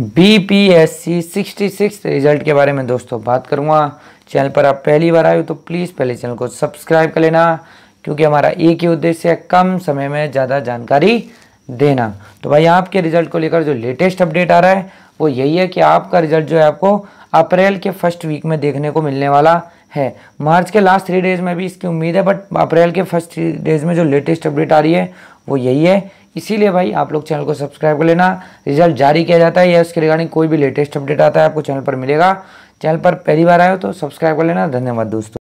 B P S C sixty six result के बारे में दोस्तों बात करूँगा चैनल पर आप पहली बार आए हो तो प्लीज़ पहले चैनल को सब्सक्राइब कर लेना क्योंकि हमारा एक ही उद्देश्य है कम समय में ज़्यादा जानकारी देना तो भाई आपके रिजल्ट को लेकर जो लेटेस्ट अपडेट आ रहा है वो यही है कि आपका रिजल्ट जो है आपको अप्रैल के फर्स्ट वीक में देखने को मिलने वाला है मार्च के लास्ट थ्री डेज में भी इसकी उम्मीद है बट अप्रैल के फर्स्ट थ्री डेज में जो लेटेस्ट अपडेट आ रही है वो यही है इसीलिए भाई आप लोग चैनल को सब्सक्राइब कर लेना रिजल्ट जारी किया जाता है या उसके रिगार्डिंग कोई भी लेटेस्ट अपडेट आता है आपको चैनल पर मिलेगा चैनल पर पहली बार आए हो तो सब्सक्राइब कर लेना धन्यवाद दोस्तों